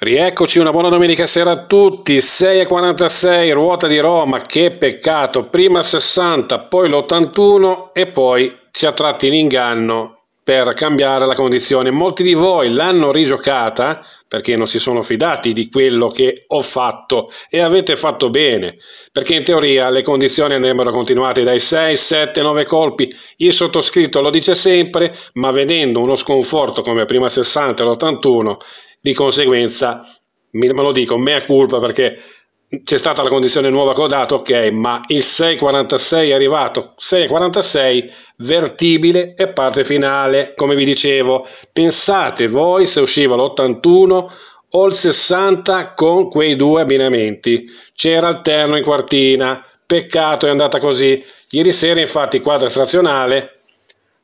Rieccoci, una buona domenica sera a tutti, 6.46, ruota di Roma, che peccato, prima 60, poi l'81 e poi ci ha tratti in inganno per cambiare la condizione. Molti di voi l'hanno rigiocata perché non si sono fidati di quello che ho fatto e avete fatto bene, perché in teoria le condizioni andrebbero continuate dai 6, 7, 9 colpi. Il sottoscritto lo dice sempre, ma vedendo uno sconforto come prima 60 e l'81 di conseguenza, me lo dico, mea culpa perché c'è stata la condizione nuova che ho dato, ok, ma il 6.46 è arrivato, 6.46 vertibile e parte finale, come vi dicevo, pensate voi se usciva l'81 o il 60 con quei due abbinamenti, c'era il terno in quartina, peccato è andata così, ieri sera infatti quadra strazionale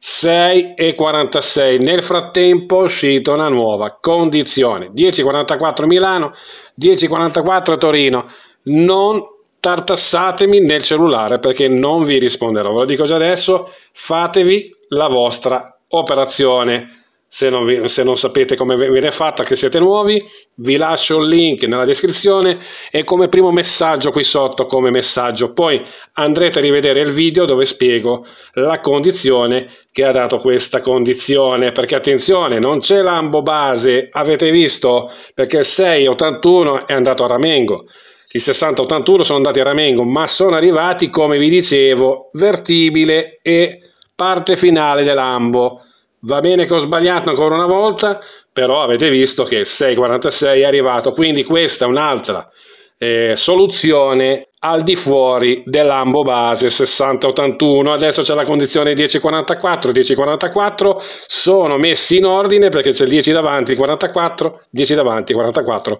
6 e 46. Nel frattempo è uscita una nuova condizione. 10,44 Milano, 10,44 Torino. Non tartassatemi nel cellulare perché non vi risponderò. Ve lo dico già adesso, fatevi la vostra operazione se non, vi, se non, sapete come viene fatta, che siete nuovi, vi lascio il link nella descrizione e come primo messaggio qui sotto come messaggio. Poi andrete a rivedere il video dove spiego la condizione che ha dato questa condizione, perché attenzione, non c'è l'ambo base, avete visto? Perché il 681 è andato a Ramengo. I 6081 sono andati a Ramengo, ma sono arrivati, come vi dicevo, vertibile e parte finale dell'ambo Va bene che ho sbagliato ancora una volta, però avete visto che 6,46 è arrivato, quindi questa è un'altra eh, soluzione al di fuori dell'ambo base 6081. Adesso c'è la condizione 1044, 1044 sono messi in ordine perché c'è il 10 davanti, 44, 10 davanti, 44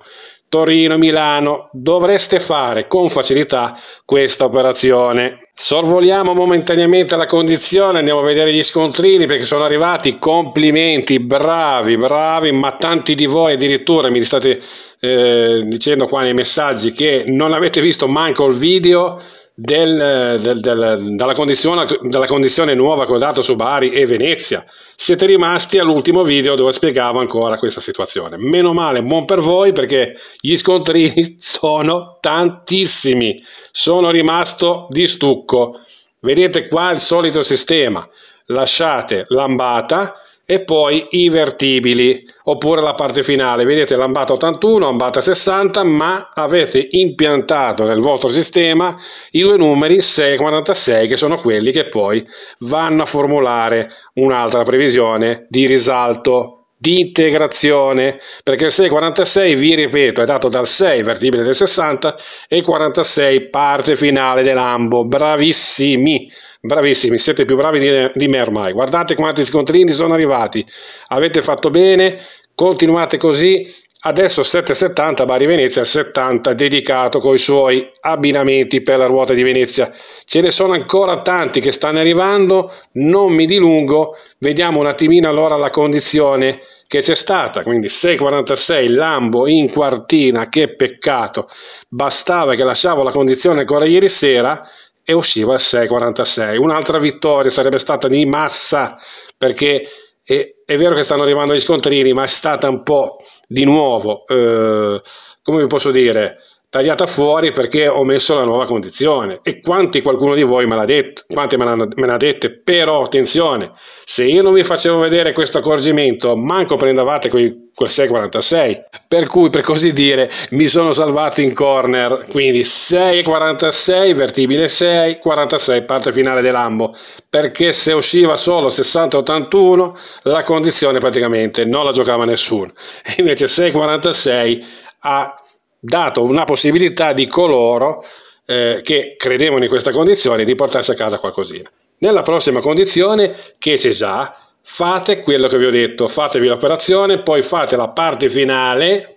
Torino-Milano, dovreste fare con facilità questa operazione. Sorvoliamo momentaneamente la condizione, andiamo a vedere gli scontrini perché sono arrivati, complimenti, bravi, bravi, ma tanti di voi addirittura mi state eh, dicendo qua nei messaggi che non avete visto manco il video del, del, del, dalla, condizione, dalla, condizione, nuova che ho dato su Bari e Venezia. Siete rimasti all'ultimo video dove spiegavo ancora questa situazione. Meno male, buon per voi perché gli scontrini sono tantissimi. Sono rimasto di stucco. Vedete qua il solito sistema. Lasciate l'ambata e poi i vertibili oppure la parte finale vedete l'ambata 81 lambata 60 ma avete impiantato nel vostro sistema i due numeri 6 e 46 che sono quelli che poi vanno a formulare un'altra previsione di risalto di integrazione, perché il 6,46 vi ripeto è dato dal 6 vertibile del 60 e 46 parte finale dell'ambo, bravissimi, bravissimi, siete più bravi di, di me ormai, guardate quanti scontrini sono arrivati, avete fatto bene, continuate così, Adesso 770 Bari Venezia 70 dedicato con i suoi abbinamenti per la ruota di Venezia. Ce ne sono ancora tanti che stanno arrivando, non mi dilungo, vediamo un attimino allora la condizione che c'è stata, quindi 646 Lambo in quartina, che peccato. Bastava che lasciavo la condizione ancora ieri sera e usciva il 646. Un'altra vittoria sarebbe stata di massa perché e, è vero che stanno arrivando gli scontrini, ma è stata un po' di nuovo, eh, come vi posso dire, tagliata fuori perché ho messo la nuova condizione e quanti qualcuno di voi me l'ha detto, quanti me, l'hanno, me l'ha dette, però attenzione, se io non vi facevo vedere questo accorgimento manco prendevate quei, quel 6,46, per cui per così dire mi sono salvato in corner, quindi 6,46 vertibile 6, 46 parte finale dell'ambo, perché se usciva solo 60-81 la condizione praticamente non la giocava nessuno, invece 6,46 ha dato una possibilità di coloro eh, che credevano in questa condizione di portarsi a casa qualcosina. Nella prossima condizione, che c'è già, fate quello che vi ho detto, fatevi l'operazione, poi fate la parte finale,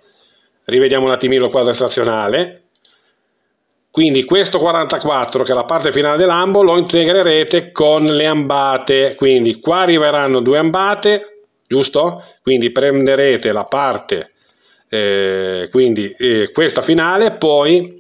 rivediamo un attimino il quadro stazionale, quindi questo 44 che è la parte finale dell'ambo lo integrerete con le ambate, quindi qua arriveranno due ambate, giusto? Quindi prenderete la parte eh, quindi eh, questa finale, poi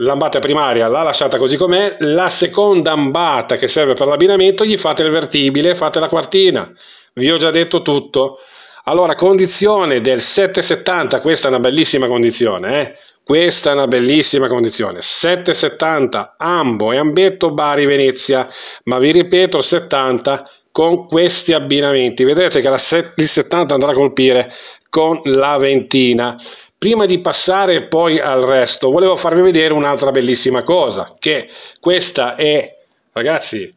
l'ambata primaria l'ha lasciata così com'è, la seconda ambata che serve per l'abbinamento gli fate il vertibile, fate la quartina, vi ho già detto tutto. Allora, condizione del 770, questa è una bellissima condizione, eh? Questa è una bellissima condizione. 770 Ambo e Ambetto Bari Venezia, ma vi ripeto 70 con questi abbinamenti. Vedrete che la il 70 andrà a colpire con la ventina. Prima di passare poi al resto, volevo farvi vedere un'altra bellissima cosa, che questa è, ragazzi,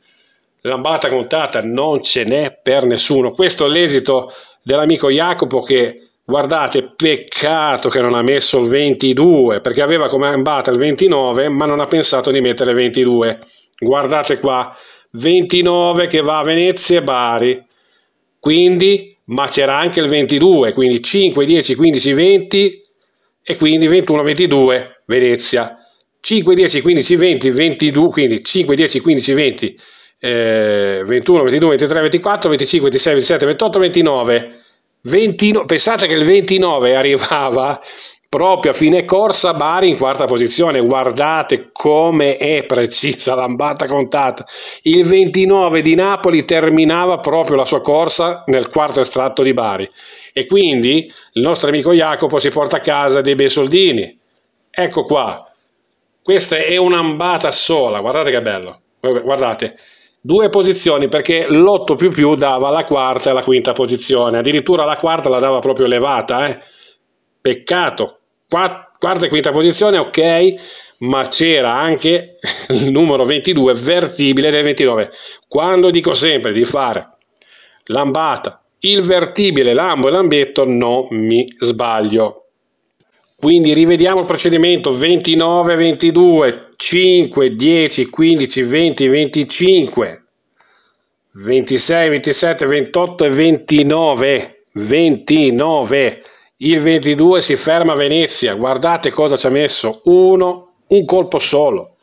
lambata contata, non ce n'è per nessuno. Questo è l'esito dell'amico Jacopo che, guardate, peccato che non ha messo il 22, perché aveva come lambata il 29, ma non ha pensato di mettere 22. Guardate qua, 29 che va a Venezia e Bari, quindi, ma c'era anche il 22, quindi 5, 10, 15, 20 e quindi 21, 22 Venezia. 5, 10, 15, 20, 22, quindi 5, 10, 15, 20, eh, 21, 22, 23, 24, 25, 26, 27, 28, 29. 20, pensate che il 29 arrivava proprio a fine corsa Bari in quarta posizione, guardate come è precisa l'ambata contata, il 29 di Napoli terminava proprio la sua corsa nel quarto estratto di Bari e quindi il nostro amico Jacopo si porta a casa dei bei soldini, ecco qua, questa è un'ambata sola, guardate che bello, guardate, due posizioni perché l'8 più più dava la quarta e la quinta posizione, addirittura la quarta la dava proprio elevata, eh? Peccato, quarta e quinta posizione, ok, ma c'era anche il numero 22 vertibile del 29. Quando dico sempre di fare lambata, il vertibile, lambo e lambetto, non mi sbaglio. Quindi rivediamo il procedimento 29, 22, 5, 10, 15, 20, 25, 26, 27, 28 e 29. 29 il 22 si ferma a Venezia, guardate cosa ci ha messo, uno, un colpo solo,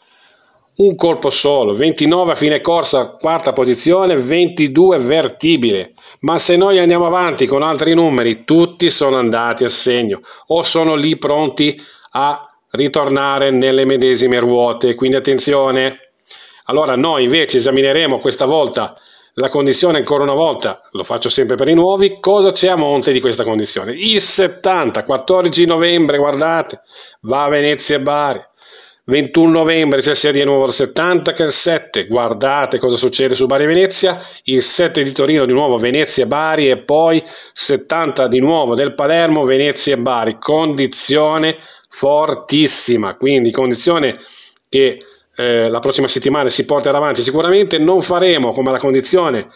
un colpo solo, 29 a fine corsa, quarta posizione, 22 vertibile, ma se noi andiamo avanti con altri numeri, tutti sono andati a segno o sono lì pronti a ritornare nelle medesime ruote, quindi attenzione. Allora noi invece esamineremo questa volta la condizione, ancora una volta, lo faccio sempre per i nuovi, cosa c'è a monte di questa condizione? Il 70, 14 novembre, guardate, va a Venezia e Bari. 21 novembre c'è serie nuova al 70 che è il 7, guardate cosa succede su Bari e Venezia, il 7 di Torino di nuovo Venezia e Bari e poi 70 di nuovo del Palermo Venezia e Bari, condizione fortissima, quindi condizione che eh, la prossima settimana si porterà avanti sicuramente, non faremo come la condizione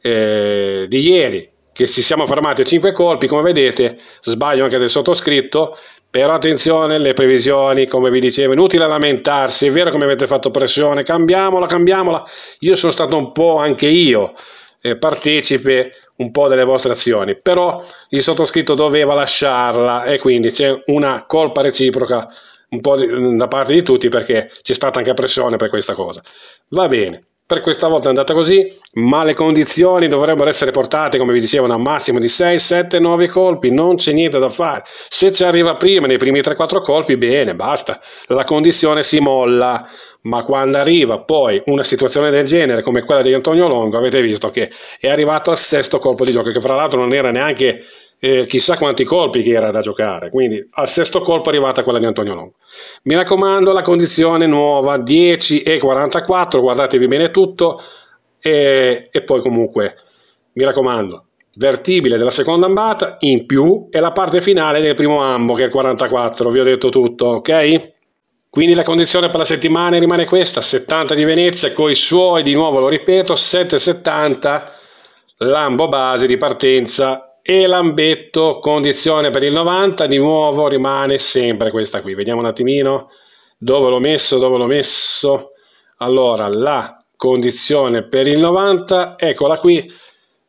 eh, di ieri che ci siamo fermati a 5 colpi, come vedete sbaglio anche del sottoscritto, però attenzione alle previsioni, come vi dicevo, inutile lamentarsi, è vero che mi avete fatto pressione, cambiamola, cambiamola, io sono stato un po' anche io eh, partecipe un po' delle vostre azioni, però il sottoscritto doveva lasciarla e quindi c'è una colpa reciproca un po' di, mm, da parte di tutti perché c'è stata anche pressione per questa cosa. Va bene, per questa volta è andata così, ma le condizioni dovrebbero essere portate, come vi dicevo, a massimo di 6, 7, 9 colpi, non c'è niente da fare. Se ci arriva prima, nei primi 3-4 colpi, bene, basta, la condizione si molla, ma quando arriva poi una situazione del genere come quella di Antonio Longo, avete visto che è arrivato al sesto colpo di gioco, che fra l'altro non era neanche eh, chissà quanti colpi che era da giocare, quindi al sesto colpo è arrivata quella di Antonio Longo. Mi raccomando la condizione nuova 10 e 44, guardatevi bene tutto e, e poi comunque mi raccomando vertibile della seconda ambata in più e la parte finale del primo ambo che è il 44, vi ho detto tutto, ok? Quindi la condizione per la settimana rimane questa, 70 di Venezia con i suoi, di nuovo lo ripeto, 770 lambo base di partenza e Lambetto condizione per il 90 di nuovo rimane sempre questa qui vediamo un attimino dove l'ho messo dove l'ho messo allora la condizione per il 90 eccola qui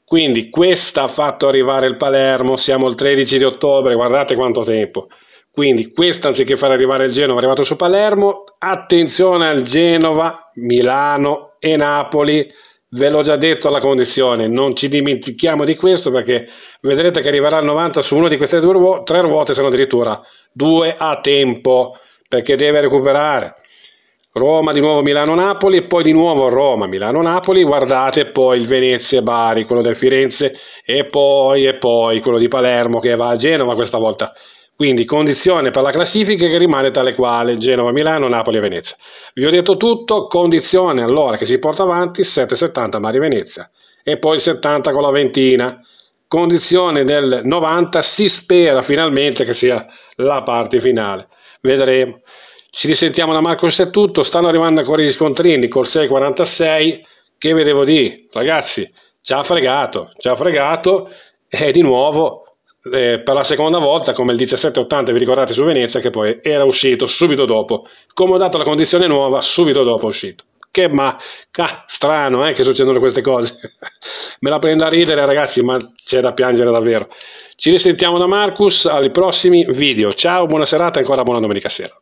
quindi questa ha fatto arrivare il Palermo siamo il 13 di ottobre guardate quanto tempo quindi questa anziché far arrivare il Genova è arrivato su Palermo attenzione al Genova Milano e Napoli Ve l'ho già detto alla condizione, non ci dimentichiamo di questo perché vedrete che arriverà al 90 su una di queste due ruote, tre ruote, se non addirittura due a tempo, perché deve recuperare. Roma di nuovo Milano-Napoli, poi di nuovo Roma-Milano-Napoli, guardate poi il Venezia-Bari, quello del Firenze e poi e poi quello di Palermo che va a Genova questa volta. Quindi condizione per la classifica che rimane tale quale, Genova, Milano, Napoli e Venezia. Vi ho detto tutto, condizione allora che si porta avanti 7,70 Mari Venezia e poi 70 con la ventina. Condizione del 90 si spera finalmente che sia la parte finale. Vedremo. Ci risentiamo da Marcos è tutto, stanno arrivando ancora gli scontrini col 6,46 che vi devo dire? ragazzi, ci ha fregato, ci ha fregato e di nuovo eh, per la seconda volta come il 1780 vi ricordate su Venezia che poi era uscito subito dopo come ho dato la condizione nuova subito dopo è uscito che ma ah, strano eh, che succedono queste cose me la prendo a ridere ragazzi ma c'è da piangere davvero ci risentiamo da Marcus ai prossimi video ciao buona serata e ancora buona domenica sera